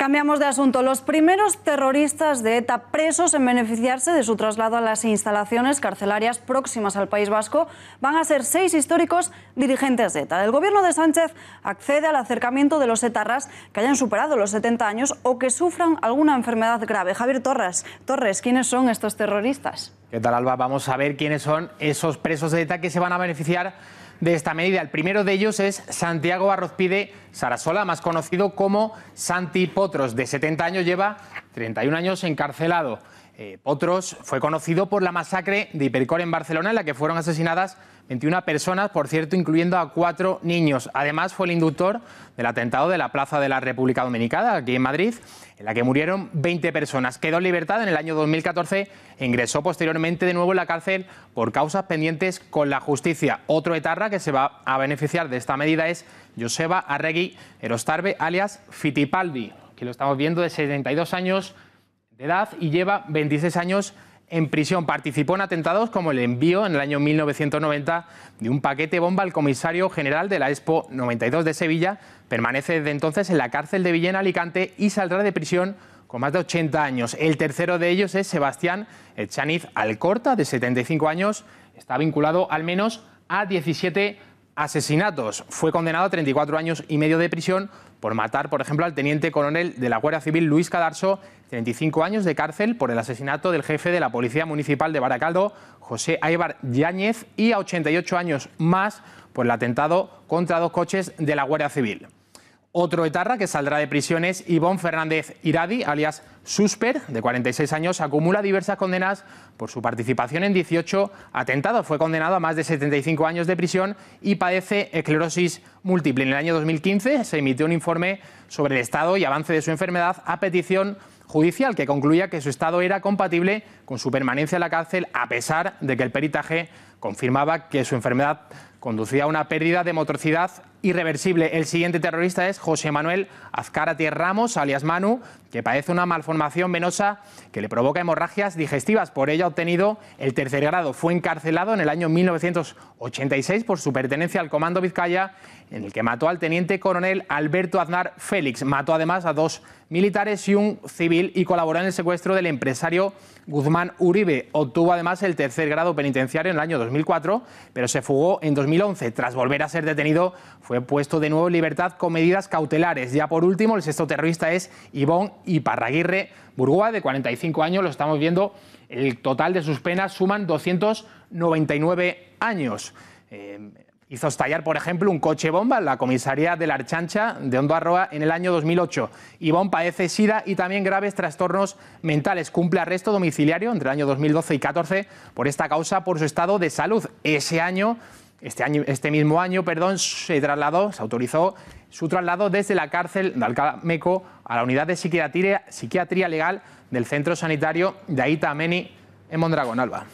Cambiamos de asunto. Los primeros terroristas de ETA presos en beneficiarse de su traslado a las instalaciones carcelarias próximas al País Vasco van a ser seis históricos dirigentes de ETA. El gobierno de Sánchez accede al acercamiento de los etarras que hayan superado los 70 años o que sufran alguna enfermedad grave. Javier Torres, Torres ¿quiénes son estos terroristas? ¿Qué tal, Alba? Vamos a ver quiénes son esos presos de ETA que se van a beneficiar de esta medida. El primero de ellos es Santiago Pide Sarasola, más conocido como Santi Potros, de 70 años, lleva 31 años encarcelado. Eh, Otros fue conocido por la masacre de Hipercor en Barcelona, en la que fueron asesinadas 21 personas, por cierto, incluyendo a cuatro niños. Además, fue el inductor del atentado de la Plaza de la República Dominicana, aquí en Madrid, en la que murieron 20 personas. Quedó en libertad en el año 2014 e ingresó posteriormente de nuevo en la cárcel por causas pendientes con la justicia. Otro etarra que se va a beneficiar de esta medida es Joseba Arregui Erostarbe, alias Fitipaldi, que lo estamos viendo de 72 años edad y lleva 26 años en prisión. Participó en atentados como el envío en el año 1990 de un paquete bomba al comisario general de la Expo 92 de Sevilla. Permanece desde entonces en la cárcel de Villena, Alicante y saldrá de prisión con más de 80 años. El tercero de ellos es Sebastián Echaniz Alcorta, de 75 años. Está vinculado al menos a 17 asesinatos. Fue condenado a 34 años y medio de prisión por matar, por ejemplo, al teniente coronel de la Guardia Civil Luis Cadarso, 35 años de cárcel por el asesinato del jefe de la Policía Municipal de Baracaldo, José Aibar Yáñez, y a 88 años más por el atentado contra dos coches de la Guardia Civil. Otro etarra que saldrá de prisión es Ivonne Fernández Iradi, alias Susper, de 46 años, acumula diversas condenas por su participación en 18 atentados. Fue condenado a más de 75 años de prisión y padece esclerosis múltiple. En el año 2015 se emitió un informe sobre el estado y avance de su enfermedad a petición judicial que concluía que su estado era compatible con su permanencia en la cárcel a pesar de que el peritaje confirmaba que su enfermedad conducía a una pérdida de motricidad irreversible. El siguiente terrorista es José Manuel Azcárate Ramos, alias Manu, que padece una malformación información venosa que le provoca hemorragias digestivas. Por ella ha obtenido el tercer grado. Fue encarcelado en el año 1986 por su pertenencia al Comando Vizcaya, en el que mató al teniente coronel Alberto Aznar Félix. Mató además a dos militares y un civil y colaboró en el secuestro del empresario Guzmán Uribe. Obtuvo además el tercer grado penitenciario en el año 2004, pero se fugó en 2011. Tras volver a ser detenido, fue puesto de nuevo en libertad con medidas cautelares. Ya por último, el sexto terrorista es Ivón Iparraguirre Burgúa, de 45 años, lo estamos viendo, el total de sus penas suman 299 años. Eh, hizo estallar, por ejemplo, un coche bomba en la comisaría de la Archancha de Hondo Arroa en el año 2008. Ivón padece SIDA y también graves trastornos mentales. Cumple arresto domiciliario entre el año 2012 y 2014 por esta causa, por su estado de salud. Ese año, este, año, este mismo año, perdón, se trasladó, se autorizó su traslado desde la cárcel de Meco a la unidad de psiquiatría, legal del Centro Sanitario de Aita en Mondragón, Alba.